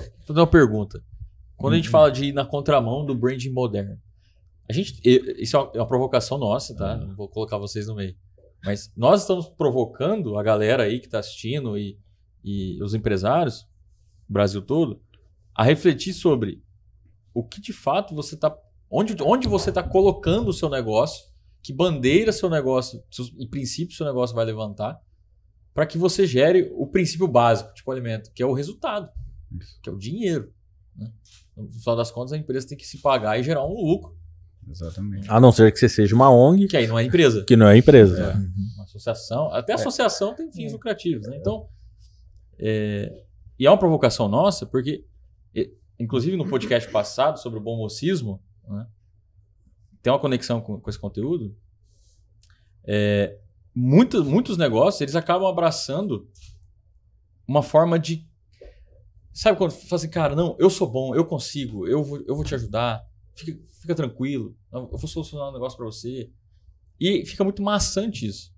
só fazer uma pergunta. Quando a gente uhum. fala de ir na contramão do branding moderno, a gente. Isso é, é uma provocação nossa, tá? Uhum. Não vou colocar vocês no meio. Mas nós estamos provocando a galera aí que está assistindo e, e os empresários, o Brasil todo, a refletir sobre o que de fato você está. Onde, onde você está colocando o seu negócio, que bandeira seu negócio e princípio seu negócio vai levantar, para que você gere o princípio básico, tipo alimento, que é o resultado. Isso. que é o dinheiro. Né? No final das contas, a empresa tem que se pagar e gerar um lucro. Exatamente. A não ser que você seja uma ONG. Que aí não é empresa. Que não é empresa. É, né? Uma associação. Até a é. associação é. tem fins é. lucrativos. Né? É. Então, é, e é uma provocação nossa, porque, inclusive no podcast passado sobre o bom mocismo, né, tem uma conexão com, com esse conteúdo. muitos, muitos negócios eles acabam abraçando uma forma de Sabe quando fala assim, cara, não, eu sou bom, eu consigo, eu vou, eu vou te ajudar, fica, fica tranquilo, eu vou solucionar um negócio para você. E fica muito maçante isso.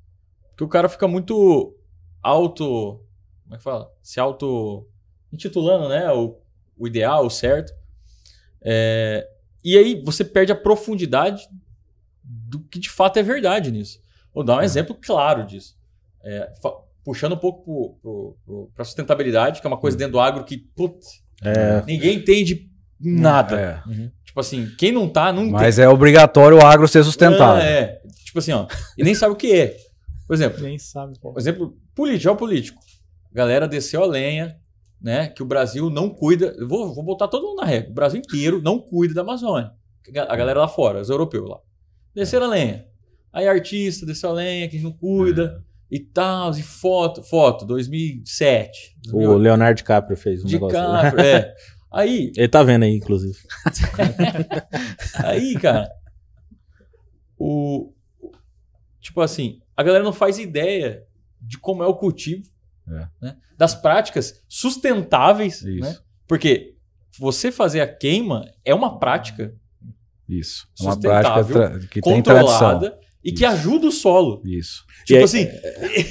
Porque o cara fica muito auto. Como é que fala? Se auto. intitulando, né? O, o ideal, o certo. É, e aí você perde a profundidade do que de fato é verdade nisso. Vou dar um é. exemplo claro disso. É, puxando um pouco para sustentabilidade, que é uma coisa hum. dentro do agro que, putz, é. ninguém entende nada. É. Uhum. Tipo assim, quem não tá, não Mas é obrigatório o agro ser sustentável. É, é, tipo assim, ó, e nem sabe o que é. Por exemplo, nem sabe. Por exemplo, político, é o político galera desceu a lenha, né, que o Brasil não cuida, vou, vou botar todo mundo na régua, o Brasil inteiro não cuida da Amazônia. A galera lá fora, os europeus lá. Desceram a lenha. Aí artista, desceu a lenha, que não cuida. É e tal, e foto, foto, 2007. 2008. O Leonardo DiCaprio fez um negócio. DiCaprio, é. Aí... Ele tá vendo aí, inclusive. aí, cara, o... Tipo assim, a galera não faz ideia de como é o cultivo, é. Né? das práticas sustentáveis, né, Isso. Né? Porque você fazer a queima é uma prática. Isso. É uma prática que tem tradição e Isso. que ajuda o solo. Isso. Tipo assim. É... é, é.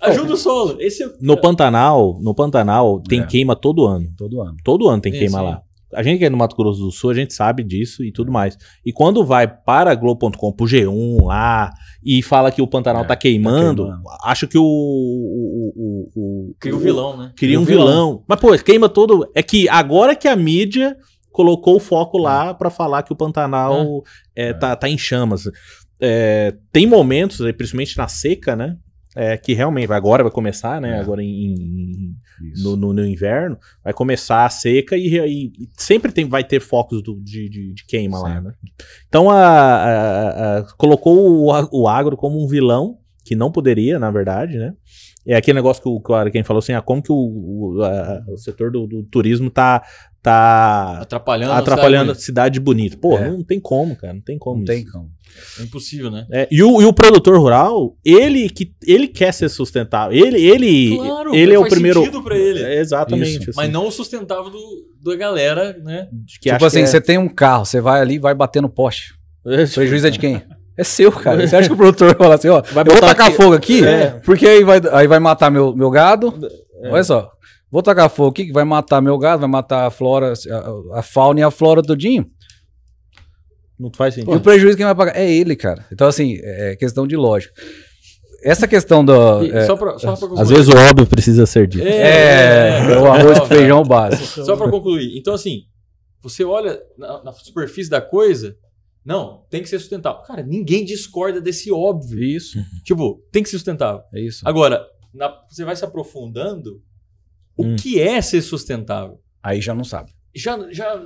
ajuda o solo. Esse... É no Pantanal, no Pantanal tem é. queima todo ano. Todo ano. Todo ano tem Isso, queima é. lá. A gente que é no Mato Grosso do Sul, a gente sabe disso e tudo mais. E quando vai para Globo.com, pro G1 lá, e fala que o Pantanal é, tá, queimando, tá, queimando, acho que o. o, o, o cria um vilão, né? Cria um vilão. vilão. Mas, pô, queima todo. É que agora que a mídia colocou o foco lá para falar que o Pantanal é. É, tá, tá em chamas é, tem momentos, né, principalmente na seca, né? É, que realmente agora vai começar, né? É. Agora em, em no, no, no, inverno, vai começar a seca e, e, e sempre tem, vai ter focos do, de, de, de, queima Sim. lá, né? Então a, a, a colocou o, o agro como um vilão que não poderia, na verdade, né? É aquele negócio que o claro, quem falou assim, ah, como que o, o, a, o setor do, do, turismo tá tá atrapalhando, atrapalhando a cidade, bonita. Pô, é. não tem como, cara, não tem como. Não isso. tem como. É impossível, né? É, e, o, e o produtor rural, ele que ele quer ser sustentável. Ele ele claro, ele é o primeiro. Ele. É, exatamente. Assim. Mas não o sustentável do, da galera, né? Que tipo assim, que é- você tem um carro, você vai ali, vai bater no poste. Prejuízo é de quem? É seu, cara. Você acha que o produtor falar assim, ó, vai eu vou tacar aqui... fogo aqui, é. porque aí vai, aí vai matar meu, meu gado. É. Olha só. Vou tacar fogo aqui, que vai matar meu gado, vai matar a flora, a, a fauna e a flora tudinho. Não faz sentido. E o prejuízo quem vai pagar é ele, cara. Então, assim, é, é questão de lógica essa questão da. É, só pra, só pra às vezes o óbvio precisa ser dito. É, é o arroz com feijão básico. Só para concluir. Então, assim, você olha na, na, superfície da coisa, não, tem que ser sustentável. Cara, ninguém discorda desse óbvio. Isso. Tipo, tem que ser sustentável. É isso. Agora, na, você vai se aprofundando o hum. que é ser sustentável. Aí já não sabe. Já, já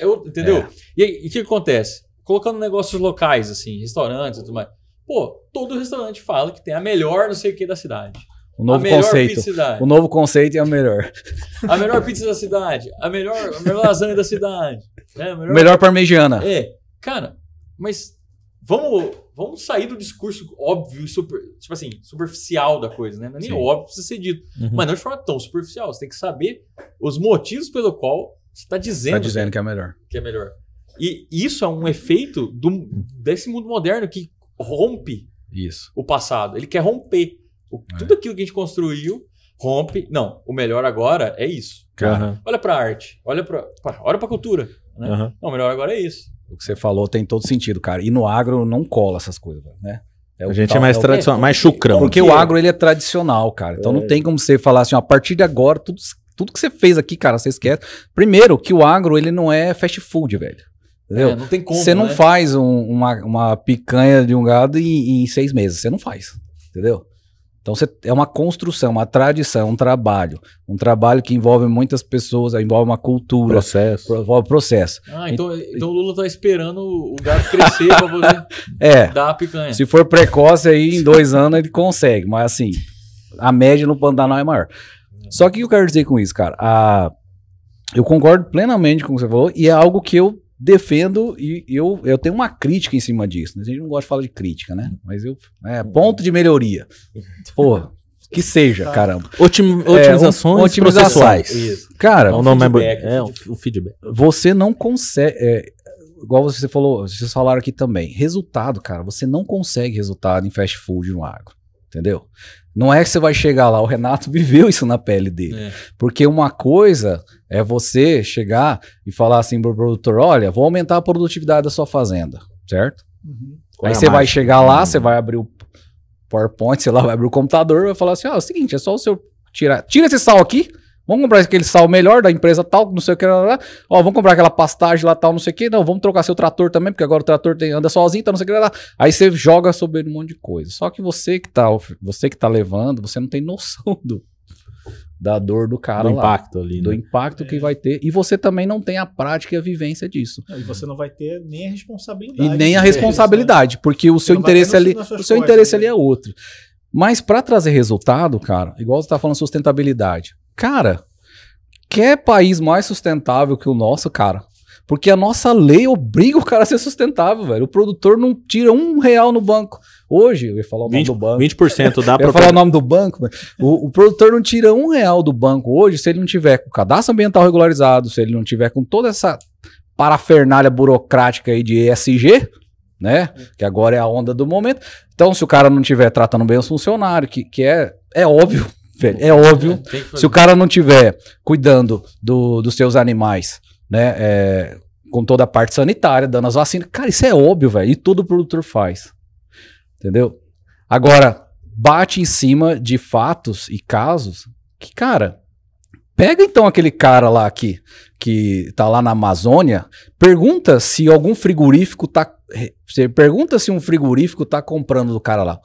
é entendeu? É. E o que acontece? Colocando negócios locais, assim, restaurantes e tudo mais. Pô, todo restaurante fala que tem a melhor não sei o que da cidade. O novo conceito. O novo conceito é o melhor. A melhor pizza da cidade. A melhor, a melhor lasanha da cidade. Né? A melhor... melhor parmegiana. É. Cara, mas vamos, vamos sair do discurso óbvio, super, tipo assim, superficial da coisa, né? Não é nem Sim. óbvio precisa ser dito. Uhum. Mas não de forma tão superficial. Você tem que saber os motivos pelo qual você está dizendo, está dizendo que é melhor. Que é melhor. E isso é um efeito do, desse mundo moderno que rompe isso. o passado. Ele quer romper. O, é. Tudo aquilo que a gente construiu rompe. Não, o melhor agora é isso. Uhum. Olha para a arte, olha para olha a cultura. Né? Uhum. Não, o melhor agora é isso. O que você falou tem todo sentido, cara. E no agro não cola essas coisas, né? É a gente é tal, é mais é tradicional, mais chucrão. Porque o agro ele é tradicional, cara. Então é. não tem como você falar assim, a partir de agora, tudo, tudo que você fez aqui, cara, você esquece. Primeiro, que o agro ele não é fast food, velho. Entendeu? É, não tem como. Você não né? faz um, uma, uma picanha de um gado em, em seis meses. Você não faz. Entendeu? Então você, é uma construção, uma tradição, um trabalho. Um trabalho que envolve muitas pessoas, envolve uma cultura. Processo. Envolve processo. Ah, então, então o Lula está esperando o gato crescer para poder é, dar a picanha. Se for precoce aí, em dois anos ele consegue. Mas assim, a média no Pantanal é maior. Só que o que eu quero dizer com isso, cara? A, ah, eu concordo plenamente com o que você falou e é algo que eu defendo e eu, eu tenho uma crítica em cima disso. Né? A gente não gosta de falar de crítica, né? Uhum. Mas eu. É, ponto de melhoria. Porra. que seja, tá. caramba. Otim, é, otimizações, é, otimizações processuais. Isso. Cara, é um, é feedback, é, um feedback. Você não consegue. É, igual você falou, vocês falaram aqui também. Resultado, cara, você não consegue resultado em fast food no agro. Entendeu? Não é que você vai chegar lá, o Renato viveu isso na pele dele. É. Porque uma coisa é você chegar e falar assim pro produtor: olha, vou aumentar a produtividade da sua fazenda, certo? Uhum. Aí você vai chegar lá, uhum. você vai abrir o PowerPoint, sei lá, vai abrir o computador, vai falar assim: ó, ah, é o seguinte, é só o seu. Tirar, tira esse sal aqui, Vamos comprar aquele sal melhor da empresa tal, não sei o que. Lá, lá. Ó, vamos comprar aquela pastagem lá tal, não sei o que. Não, vamos trocar seu trator também, porque agora o trator tem, anda sozinho, tá, não sei o que. Lá. Aí você joga sobre um monte de coisa. Só que você que tá, você que tá levando, você não tem noção do, da dor do cara do lá. impacto ali. Do né? impacto é. que vai ter. E você também não tem a prática e a vivência disso. E você não vai ter nem a responsabilidade. E nem a né? responsabilidade, né? porque o você seu interesse ali, o seu interesse né? ali é outro. Mas para trazer resultado, cara, igual você está falando sustentabilidade, Cara, quer país mais sustentável que o nosso, cara? Porque a nossa lei obriga o cara a ser sustentável, velho. O produtor não tira um real no banco. Hoje, eu ia falar o 20, nome do banco. 20% dá para. Eu ia falar o nome do banco, O, o produtor não tira um real do banco hoje se ele não tiver com o cadastro ambiental regularizado, se ele não tiver com toda essa parafernália burocrática aí de ESG, né? Que agora é a onda do momento. Então, se o cara não tiver tratando bem os funcionários, que, que é, é óbvio, velho. É óbvio, é, se o cara não tiver cuidando do, dos seus animais, né? É, com toda a parte sanitária, dando as vacinas, cara, isso é óbvio, velho. E todo produtor faz. Entendeu? Agora, bate em cima de fatos e casos que, cara, pega então aquele cara lá que, que tá lá na Amazônia, pergunta se algum frigorífico tá. Pergunta se um frigorífico tá comprando do cara lá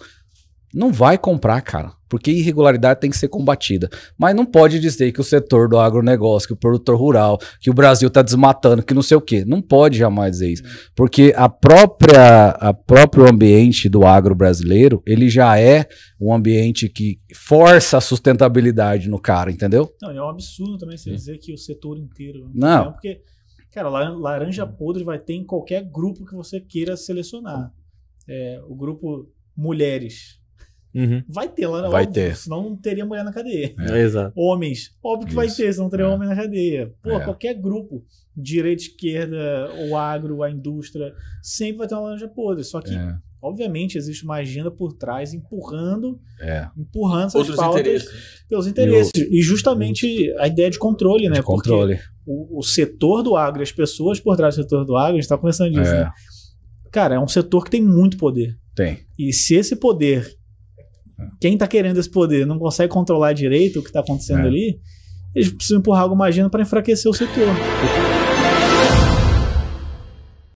não vai comprar, cara, porque irregularidade tem que ser combatida. Mas não pode dizer que o setor do agronegócio, que o produtor rural, que o Brasil está desmatando, que não sei o quê. Não pode jamais dizer isso, porque a própria, a próprio ambiente do agro brasileiro, ele já é um ambiente que força a sustentabilidade no cara, entendeu? Não, é um absurdo também você Sim. dizer que o setor inteiro. Né? Não. não. Porque, cara, laranja podre vai ter em qualquer grupo que você queira selecionar. É, o grupo mulheres Uhum. Vai ter lá, vai óbvio, ter. senão não teria mulher na cadeia. É. é exato. Homens, óbvio que Isso. vai ter, senão teria é. homem na cadeia. Pô, é. qualquer grupo, direita, esquerda, o agro, a indústria, sempre vai ter uma laranja podre. Só que, é. obviamente, existe uma agenda por trás empurrando, é. empurrando essas Outros pautas interesses. pelos interesses. E, justamente a ideia de controle, né? de né? Controle. Porque o, o, setor do agro, as pessoas por trás do setor do agro, a gente está conversando disso, é. né? Cara, é um setor que tem muito poder. Tem. E se esse poder quem está querendo esse poder não consegue controlar direito o que está acontecendo é. ali, eles precisam empurrar alguma agenda para enfraquecer o setor.